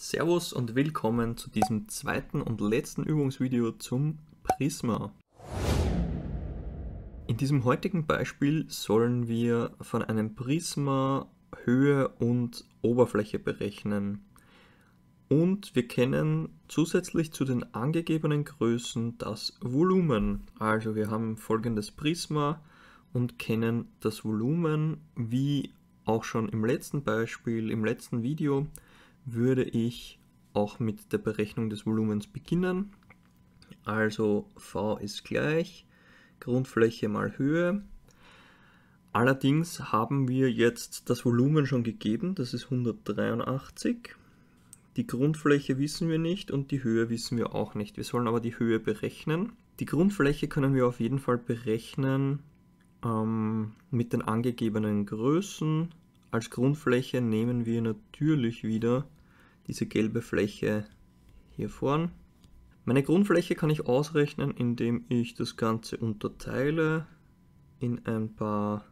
Servus und willkommen zu diesem zweiten und letzten Übungsvideo zum Prisma. In diesem heutigen Beispiel sollen wir von einem Prisma Höhe und Oberfläche berechnen. Und wir kennen zusätzlich zu den angegebenen Größen das Volumen. Also wir haben folgendes Prisma und kennen das Volumen, wie auch schon im letzten Beispiel, im letzten Video, würde ich auch mit der Berechnung des Volumens beginnen. Also V ist gleich Grundfläche mal Höhe. Allerdings haben wir jetzt das Volumen schon gegeben, das ist 183. Die Grundfläche wissen wir nicht und die Höhe wissen wir auch nicht. Wir sollen aber die Höhe berechnen. Die Grundfläche können wir auf jeden Fall berechnen ähm, mit den angegebenen Größen. Als Grundfläche nehmen wir natürlich wieder diese gelbe Fläche hier vorn. Meine Grundfläche kann ich ausrechnen, indem ich das Ganze unterteile in ein paar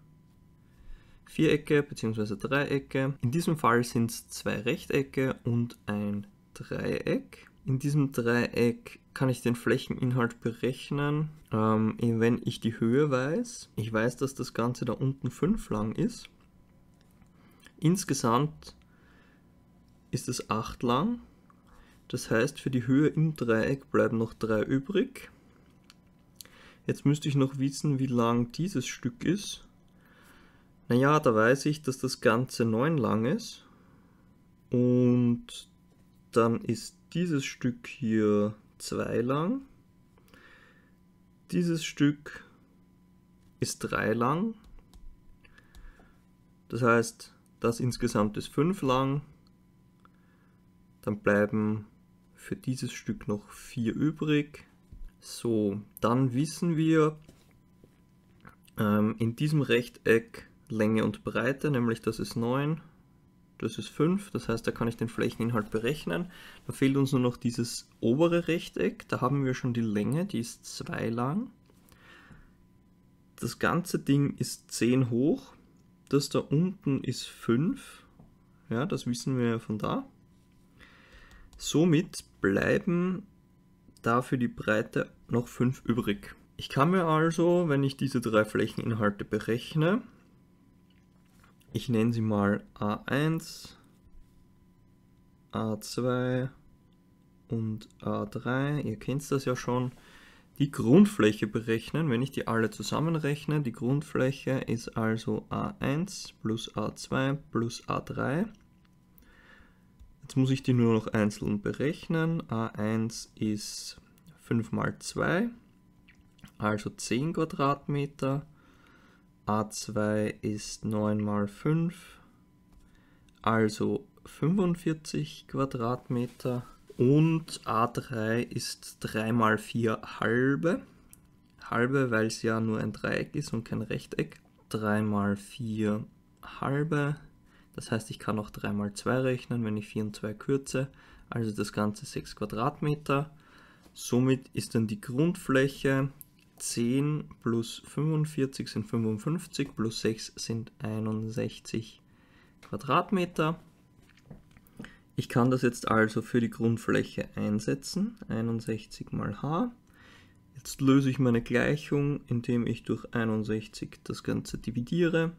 Vierecke bzw. Dreiecke. In diesem Fall sind es zwei Rechtecke und ein Dreieck. In diesem Dreieck kann ich den Flächeninhalt berechnen, ähm, wenn ich die Höhe weiß. Ich weiß, dass das Ganze da unten 5 lang ist. Insgesamt ist es 8 lang. Das heißt, für die Höhe im Dreieck bleiben noch 3 übrig. Jetzt müsste ich noch wissen, wie lang dieses Stück ist. Naja, da weiß ich, dass das Ganze 9 lang ist. Und dann ist dieses Stück hier 2 lang. Dieses Stück ist 3 lang. Das heißt, das insgesamt ist 5 lang dann bleiben für dieses Stück noch 4 übrig. So, dann wissen wir ähm, in diesem Rechteck Länge und Breite, nämlich das ist 9, das ist 5, das heißt, da kann ich den Flächeninhalt berechnen. Da fehlt uns nur noch dieses obere Rechteck, da haben wir schon die Länge, die ist 2 lang. Das ganze Ding ist 10 hoch, das da unten ist 5, ja, das wissen wir ja von da. Somit bleiben dafür die Breite noch 5 übrig. Ich kann mir also, wenn ich diese drei Flächeninhalte berechne, ich nenne sie mal A1, A2 und A3, ihr kennt das ja schon, die Grundfläche berechnen. Wenn ich die alle zusammenrechne, die Grundfläche ist also A1 plus A2 plus A3 Jetzt muss ich die nur noch einzeln berechnen. A1 ist 5 mal 2, also 10 Quadratmeter. A2 ist 9 mal 5, also 45 Quadratmeter. Und A3 ist 3 mal 4 halbe. Halbe, weil es ja nur ein Dreieck ist und kein Rechteck. 3 mal 4 halbe das heißt, ich kann auch 3 mal 2 rechnen, wenn ich 4 und 2 kürze, also das Ganze 6 Quadratmeter. Somit ist dann die Grundfläche 10 plus 45 sind 55, plus 6 sind 61 Quadratmeter. Ich kann das jetzt also für die Grundfläche einsetzen, 61 mal h. Jetzt löse ich meine Gleichung, indem ich durch 61 das Ganze dividiere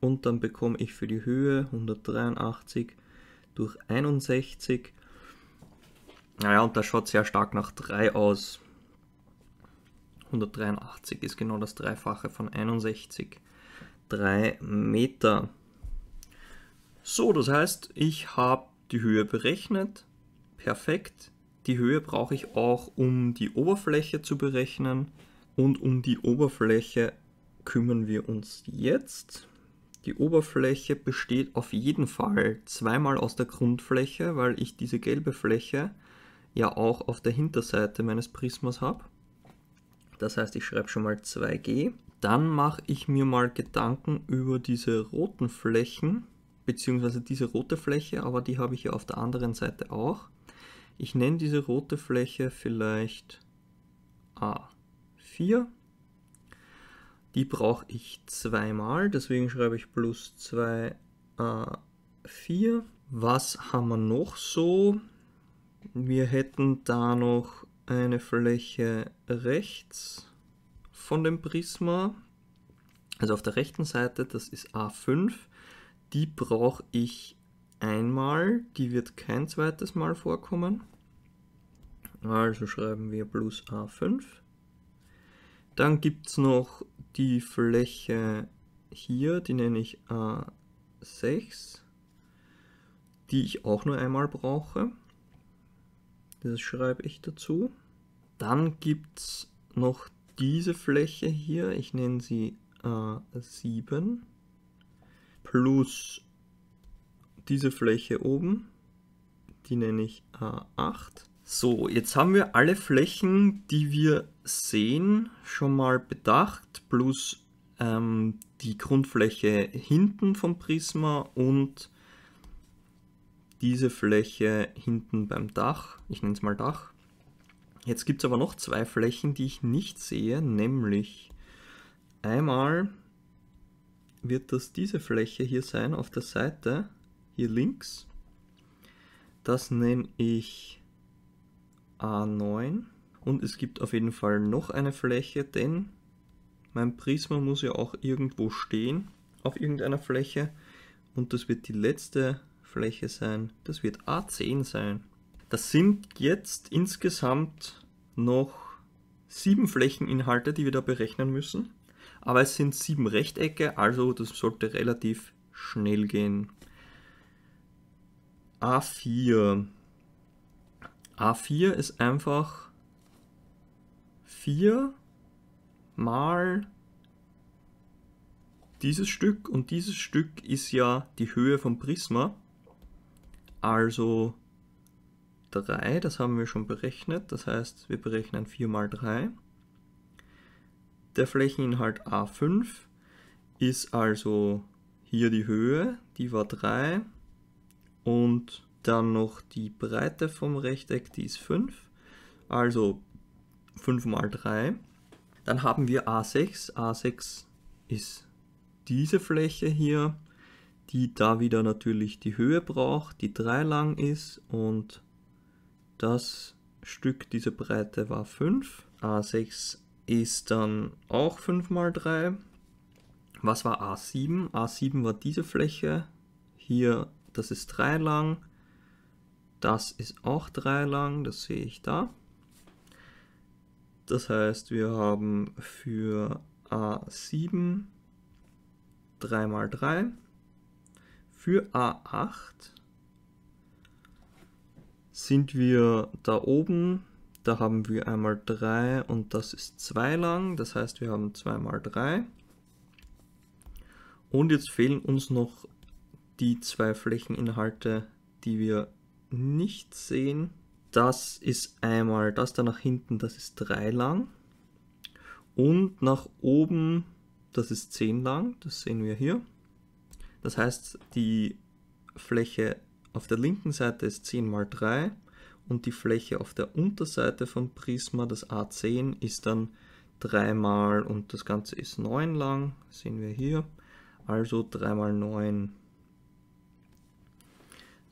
und dann bekomme ich für die Höhe 183 durch 61. Naja, und das schaut sehr stark nach 3 aus. 183 ist genau das Dreifache von 61. 3 Meter. So, das heißt, ich habe die Höhe berechnet. Perfekt. Die Höhe brauche ich auch, um die Oberfläche zu berechnen. Und um die Oberfläche kümmern wir uns jetzt. Die Oberfläche besteht auf jeden Fall zweimal aus der Grundfläche, weil ich diese gelbe Fläche ja auch auf der Hinterseite meines Prismas habe. Das heißt, ich schreibe schon mal 2G. Dann mache ich mir mal Gedanken über diese roten Flächen, beziehungsweise diese rote Fläche, aber die habe ich ja auf der anderen Seite auch. Ich nenne diese rote Fläche vielleicht A4 die brauche ich zweimal, deswegen schreibe ich plus 2 A4. Äh, Was haben wir noch so? Wir hätten da noch eine Fläche rechts von dem Prisma, also auf der rechten Seite, das ist A5. Die brauche ich einmal, die wird kein zweites Mal vorkommen. Also schreiben wir plus A5. Dann gibt es noch die Fläche hier, die nenne ich A6, die ich auch nur einmal brauche. Das schreibe ich dazu. Dann gibt es noch diese Fläche hier, ich nenne sie A7, plus diese Fläche oben, die nenne ich A8. So, jetzt haben wir alle Flächen, die wir sehen schon mal bedacht, plus ähm, die Grundfläche hinten vom Prisma und diese Fläche hinten beim Dach. Ich nenne es mal Dach. Jetzt gibt es aber noch zwei Flächen, die ich nicht sehe, nämlich einmal wird das diese Fläche hier sein auf der Seite, hier links. Das nenne ich A9 und es gibt auf jeden Fall noch eine Fläche, denn mein Prisma muss ja auch irgendwo stehen, auf irgendeiner Fläche. Und das wird die letzte Fläche sein. Das wird A10 sein. Das sind jetzt insgesamt noch sieben Flächeninhalte, die wir da berechnen müssen. Aber es sind sieben Rechtecke, also das sollte relativ schnell gehen. A4. A4 ist einfach 4 mal dieses Stück und dieses Stück ist ja die Höhe vom Prisma. Also 3, das haben wir schon berechnet, das heißt wir berechnen 4 mal 3. Der Flächeninhalt A5 ist also hier die Höhe, die war 3 und dann noch die Breite vom Rechteck, die ist 5. Also 5 mal 3. Dann haben wir A6. A6 ist diese Fläche hier, die da wieder natürlich die Höhe braucht, die 3 lang ist und das Stück, diese Breite war 5. A6 ist dann auch 5 mal 3. Was war A7? A7 war diese Fläche. Hier, das ist 3 lang. Das ist auch 3 lang, das sehe ich da. Das heißt, wir haben für A7 3 mal 3, für A8 sind wir da oben, da haben wir einmal 3 und das ist 2 lang, das heißt wir haben 2 mal 3. Und jetzt fehlen uns noch die zwei Flächeninhalte, die wir nicht sehen. Das ist einmal das da nach hinten, das ist 3 lang. Und nach oben, das ist 10 lang, das sehen wir hier. Das heißt, die Fläche auf der linken Seite ist 10 mal 3 und die Fläche auf der Unterseite vom Prisma, das A10, ist dann 3 mal und das Ganze ist 9 lang, sehen wir hier. Also 3 mal 9 ist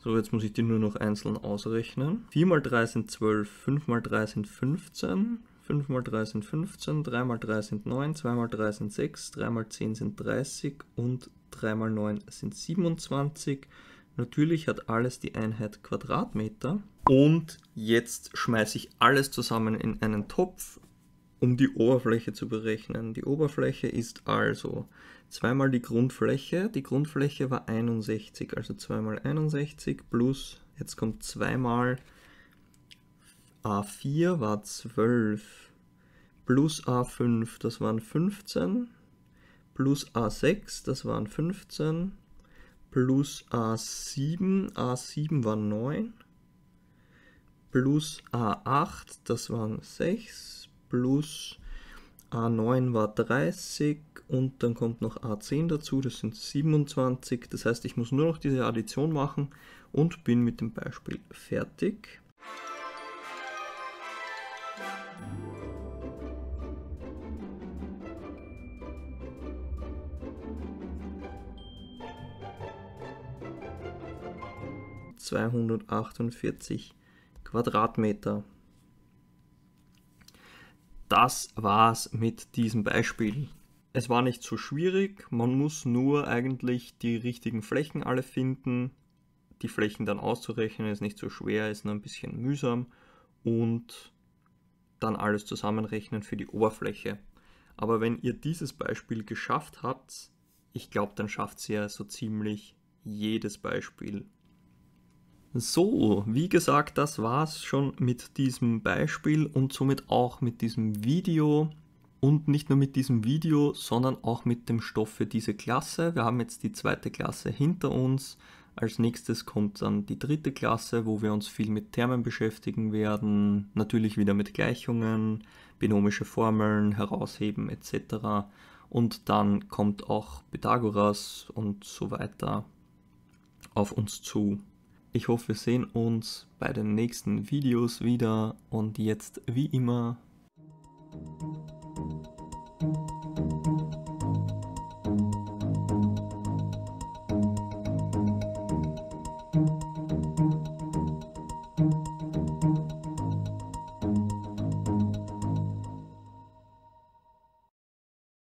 so, jetzt muss ich die nur noch einzeln ausrechnen. 4 mal 3 sind 12, 5 mal 3 sind 15, 5 mal 3 sind 15, 3 mal 3 sind 9, 2 mal 3 sind 6, 3 mal 10 sind 30 und 3 mal 9 sind 27. Natürlich hat alles die Einheit Quadratmeter. Und jetzt schmeiße ich alles zusammen in einen Topf, um die Oberfläche zu berechnen. Die Oberfläche ist also zweimal die Grundfläche. Die Grundfläche war 61, also 2 mal 61 plus, jetzt kommt 2 mal A4 war 12 plus A5, das waren 15, plus A6, das waren 15, plus A7, A7 war 9, plus A8, das waren 6, plus A9 war 30 und dann kommt noch A10 dazu, das sind 27. Das heißt, ich muss nur noch diese Addition machen und bin mit dem Beispiel fertig. ...248 Quadratmeter das war's mit diesem Beispiel. Es war nicht so schwierig, man muss nur eigentlich die richtigen Flächen alle finden. Die Flächen dann auszurechnen ist nicht so schwer, ist nur ein bisschen mühsam und dann alles zusammenrechnen für die Oberfläche. Aber wenn ihr dieses Beispiel geschafft habt, ich glaube, dann schafft es ja so ziemlich jedes Beispiel. So, wie gesagt, das war es schon mit diesem Beispiel und somit auch mit diesem Video. Und nicht nur mit diesem Video, sondern auch mit dem Stoff für diese Klasse. Wir haben jetzt die zweite Klasse hinter uns. Als nächstes kommt dann die dritte Klasse, wo wir uns viel mit Termen beschäftigen werden, natürlich wieder mit Gleichungen, binomische Formeln, herausheben etc. Und dann kommt auch Pythagoras und so weiter auf uns zu. Ich hoffe, wir sehen uns bei den nächsten Videos wieder und jetzt wie immer